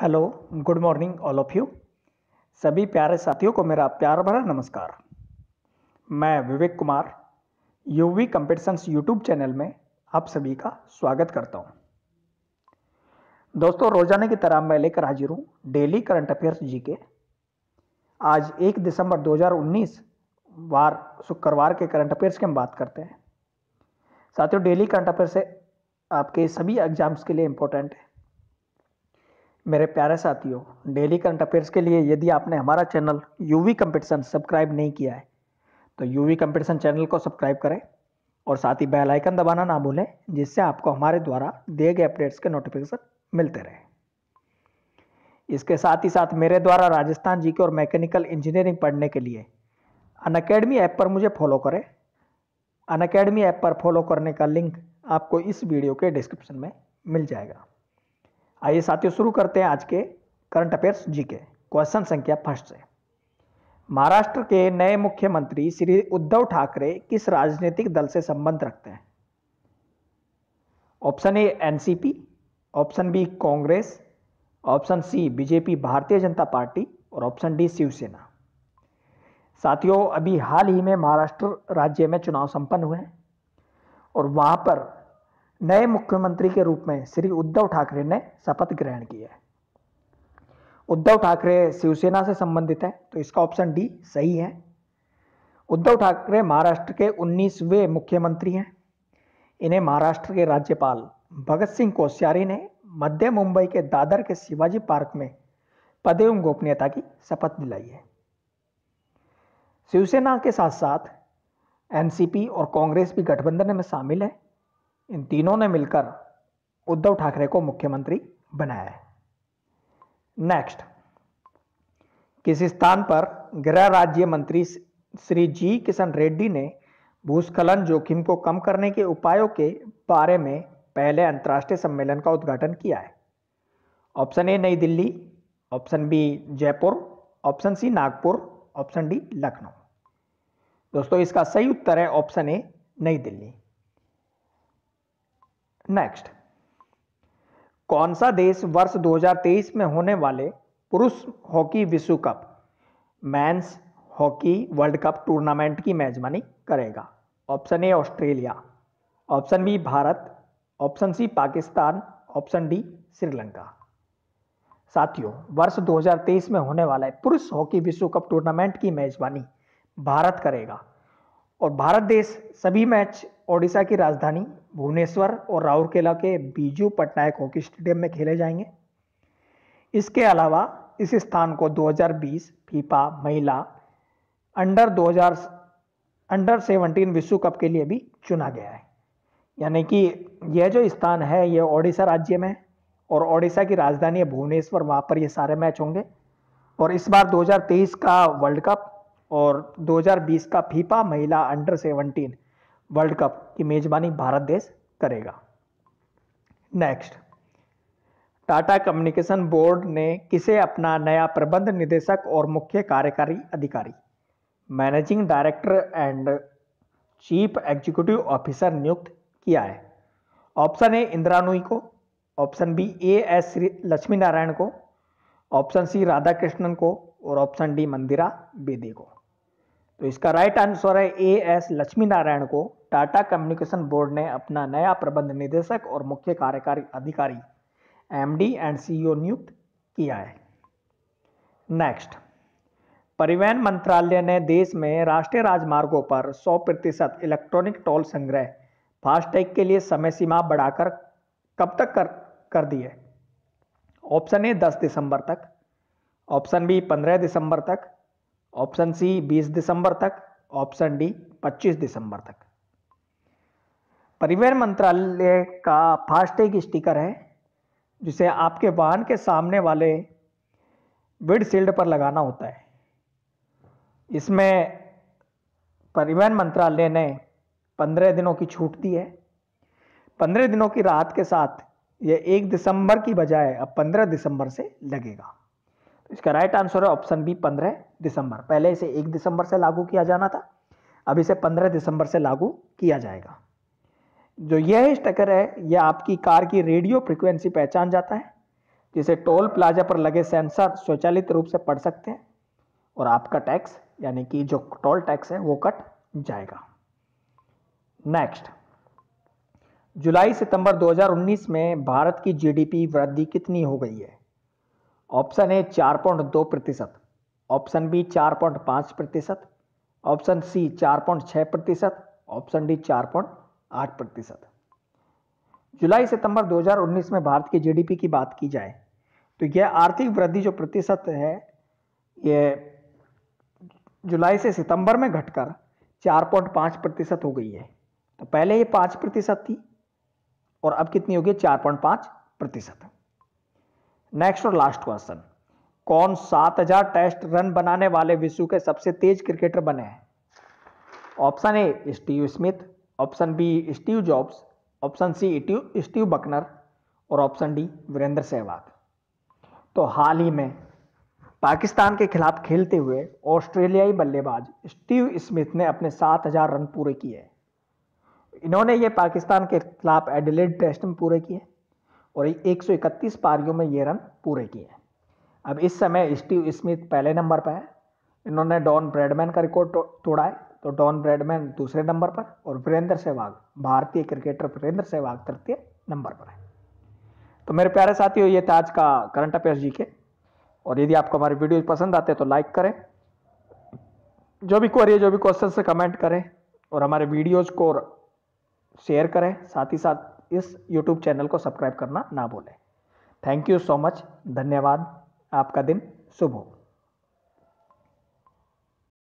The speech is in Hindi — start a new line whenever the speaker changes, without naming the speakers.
hello good morning all of you सभी प्यारे साथियों को मेरा प्यार भरा नमस्कार मैं Vivek Kumar UV competitions YouTube channel में आप सभी का स्वागत करता हूं दोस्तों रोजाना की तरह मैं लेकर हाजिर हूं डेली करंट अफेयर्स जी के आज 1 दिसंबर 2019 वार शुक्रवार के करंट अफेयर्स की हम बात करते हैं साथियों डेली करंट अफेयर्स आपके सभी एग्जाम्स के लिए इंपॉर्टेंट है मेरे प्यारे साथियों डेली करंट अफेयर्स के लिए यदि आपने हमारा चैनल यूवी कंपटीशन सब्सक्राइब नहीं किया है तो यूवी कंपटीशन चैनल को सब्सक्राइब करें और साथ ही बेल आइकन दबाना ना भूलें जिससे आपको हमारे द्वारा दिए गए अपडेट्स के नोटिफिकेशन मिलते रहे इसके साथ ही साथ मेरे द्वारा राजस्थान जी के और मैकेनिकल इंजीनियरिंग पढ़ने के लिए अन ऐप पर मुझे फॉलो करें अन ऐप पर फॉलो करने का लिंक आपको इस वीडियो के डिस्क्रिप्शन में मिल जाएगा आइए साथियों शुरू करते हैं आज के करंट अफेयर्स जी के क्वेश्चन संख्या फर्स्ट से महाराष्ट्र के नए मुख्यमंत्री श्री उद्धव ठाकरे किस राजनीतिक दल से संबंध रखते हैं option A NCP option B Congress option C BJP Bharatiya Janata party और ऑप्शन डी शिवसेना साथियों अभी हाल ही में महाराष्ट्र राज्य में चुनाव संपन्न हुए हैं और वहां पर नए मुख्यमंत्री के रूप में श्री उद्धव ठाकरे ने शपथ ग्रहण की है उद्धव ठाकरे शिवसेना से संबंधित है तो इसका ऑप्शन डी सही है उद्धव ठाकरे महाराष्ट्र के 19वें मुख्यमंत्री हैं इन्हें महाराष्ट्र के राज्यपाल भगत सिंह कोश्यारी ने मध्य मुंबई के दादर के शिवाजी पार्क में पद एवं गोपनीयता की शपथ दिलाई है शिवसेना के साथ साथ एनसीपी और कांग्रेस भी गठबंधन में शामिल है इन तीनों ने मिलकर उद्धव ठाकरे को मुख्यमंत्री बनाया है नेक्स्ट किस स्थान पर गृह राज्य मंत्री श्री जी किशन रेड्डी ने भूस्खलन जोखिम को कम करने के उपायों के बारे में पहले अंतर्राष्ट्रीय सम्मेलन का उद्घाटन किया है option A New Delhi option B Jaipur option C Nagpur option D Lucknow दोस्तों इसका सही उत्तर है option A New Delhi next कौन सा देश वर्ष 2023 में होने वाले पुरुष हॉकी विश्व cup men's hockey world cup tournament की मेजबानी करेगा option A Australia option B Bharat option C Pakistan option D Sri Lanka साथियों वर्ष 2023 में होने वाला पुरुष हॉकी विश्व कप टूर्नामेंट की मेजबानी भारत करेगा और भारत देश सभी मैच ओडिशा की राजधानी भुवनेश्वर और राउरकेला के बीजू पटनायक हॉकी स्टेडियम में खेले जाएंगे इसके अलावा इस स्थान को 2020 फीफा महिला अंडर 2000 अंडर 17 विश्व कप के लिए भी चुना गया है यानी कि यह जो स्थान है यह ओडिशा राज्य में है और ओडिशा की राजधानी है भुवनेश्वर वहाँ पर ये सारे मैच होंगे और इस बार 2023 का वर्ल्ड कप और 2020 का फीफा महिला अंडर 17 वर्ल्ड कप की मेजबानी भारत देश करेगा नेक्स्ट टाटा कम्युनिकेशन बोर्ड ने किसे अपना नया प्रबंध निदेशक और मुख्य कार्यकारी अधिकारी managing director and chief executive officer नियुक्त किया है ऑप्शन ए इंदिरा नुई को option B A S Shri Lakshmi Narayan को ऑप्शन सी राधा कृष्णन को और ऑप्शन डी मंदिरा बेदी को तो इसका राइट आंसर है ए एस लक्ष्मी नारायण को टाटा कम्युनिकेशन बोर्ड ने अपना नया प्रबंध निदेशक और मुख्य कार्यकारी अधिकारी एमडी एंड सीईओ नियुक्त किया है नेक्स्ट परिवहन मंत्रालय ने देश में राष्ट्रीय राजमार्गों पर 100 प्रतिशत इलेक्ट्रॉनिक टोल संग्रह फास्टैग के लिए समय सीमा बढ़ाकर कब तक कर कर दी है ऑप्शन ए 10 दिसंबर तक ऑप्शन बी 15 दिसंबर तक ऑप्शन सी 20 दिसंबर तक ऑप्शन डी 25 दिसंबर तक परिवहन मंत्रालय का फास्टैग स्टिकर है जिसे आपके वाहन के सामने वाले विंडशील्ड पर लगाना होता है इसमें परिवहन मंत्रालय ने 15 दिनों की छूट दी है 15 दिनों की राहत के साथ यह 1 दिसंबर की बजाय अब 15 दिसंबर से लगेगा तो इसका राइट आंसर है ऑप्शन बी पंद्रह दिसंबर पहले इसे एक दिसंबर से लागू किया जाना था अब इसे पंद्रह दिसंबर से लागू किया जाएगा जो यह स्टकर है यह आपकी कार की रेडियो फ्रिक्वेंसी पहचान जाता है जिसे टोल प्लाजा पर लगे सेंसर स्वचालित रूप से पढ़ सकते हैं और आपका टैक्स यानी कि जो टोल टैक्स है वो कट जाएगा नेक्स्ट जुलाई सितंबर 2019 में भारत की जीडीपी वृद्धि कितनी हो गई है ऑप्शन ए चार पॉइंट दो प्रतिशत ऑप्शन बी चार पॉइंट पाँच प्रतिशत ऑप्शन सी चार पॉइंट छः प्रतिशत ऑप्शन डी चार पॉइंट आठ प्रतिशत जुलाई सितंबर 2019 में भारत के जीडीपी की बात की जाए तो यह आर्थिक वृद्धि जो प्रतिशत है यह जुलाई से सितंबर में घटकर 4.5 प्रतिशत हो गई है तो पहले ये 5 प्रतिशत थी और अब कितनी हो गई 4.5 प्रतिशत नेक्स्ट और लास्ट क्वेश्चन कौन 7000 टेस्ट रन बनाने वाले विश्व के सबसे तेज क्रिकेटर बने हैं option A Steve Smith option B Steve Jobs option C Steve Bucknor और ऑप्शन डी वीरेंद्र सहवाग तो हाल ही में पाकिस्तान के खिलाफ खेलते हुए ऑस्ट्रेलियाई बल्लेबाज स्टीव स्मिथ ने अपने 7000 रन पूरे किए इन्होंने ये पाकिस्तान के खिलाफ एडिलेड टेस्ट में पूरे किए और 131 पारियों में ये रन पूरे किए हैं अब इस समय स्टीव स्मिथ पहले नंबर पर है इन्होंने डॉन ब्रेडमैन का रिकॉर्ड तो तोड़ा है तो डॉन ब्रेडमैन दूसरे नंबर पर और वीरेंद्र सहवाग भारतीय क्रिकेटर वीरेंद्र सहवाग तृतीय नंबर पर है तो मेरे प्यारे साथियों ये था आज का करंट अफेयर्स जी के और यदि आपको हमारी वीडियो पसंद आते हैं तो लाइक करें जो भी क्वेरी जो भी क्वेश्चन से कमेंट करें और हमारे वीडियोज़ को शेयर करें साथ ही साथ इस यूट्यूब चैनल को सब्सक्राइब करना ना भूलें थैंक यू सो मच धन्यवाद आपका दिन शुभ हो